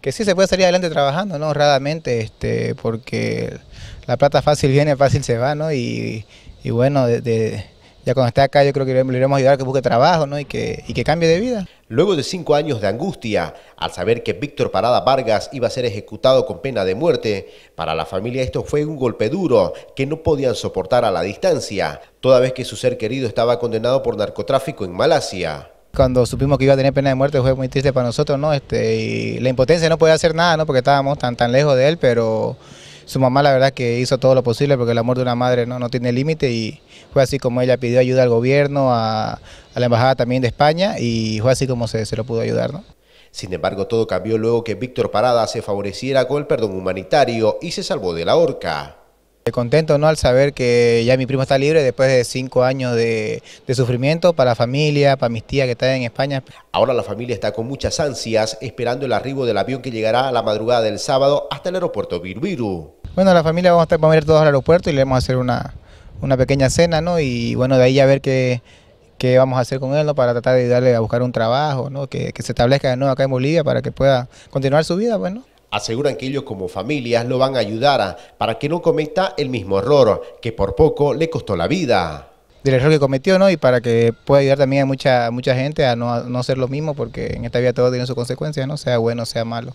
que sí se puede salir adelante trabajando, ¿no? Honradamente, este, porque la plata fácil viene, fácil se va, ¿no? Y, bueno, ya cuando esté acá yo creo que le iremos a ayudar a que busque trabajo, ¿no? Y y que cambie de vida. Luego de cinco años de angustia, al saber que Víctor Parada Vargas iba a ser ejecutado con pena de muerte, para la familia esto fue un golpe duro que no podían soportar a la distancia, toda vez que su ser querido estaba condenado por narcotráfico en Malasia cuando supimos que iba a tener pena de muerte fue muy triste para nosotros, ¿no? Este, y la impotencia no podía hacer nada, ¿no? Porque estábamos tan, tan lejos de él, pero su mamá la verdad que hizo todo lo posible porque el amor de una madre no, no tiene límite y fue así como ella pidió ayuda al gobierno, a, la embajada también de España y fue así como se, se lo pudo ayudar, ¿no? Sin embargo, todo cambió luego que Víctor Parada se favoreciera con el perdón humanitario y se salvó de la horca. Contento ¿no? al saber que ya mi primo está libre después de cinco años de, sufrimiento para la familia, para mis tías que están en España. Ahora la familia está con muchas ansias esperando el arribo del avión que llegará a la madrugada del sábado hasta el aeropuerto Virubiru. Bueno, la familia vamos a, estar, a ir todos al aeropuerto y le vamos a hacer una, pequeña cena, ¿no? Y bueno, de ahí a ver qué, qué vamos a hacer con él, Para tratar de ayudarle a buscar un trabajo, ¿no? Que, se establezca de nuevo acá en Bolivia para que pueda continuar su vida, bueno. Pues, Aseguran que ellos como familias lo van a ayudar para que no cometa el mismo error que por poco le costó la vida. Del error que cometió, ¿no? Y para que pueda ayudar también a mucha, mucha gente a no, hacer lo mismo, porque en esta vida todo tiene sus consecuencia ¿no? Sea bueno, sea malo.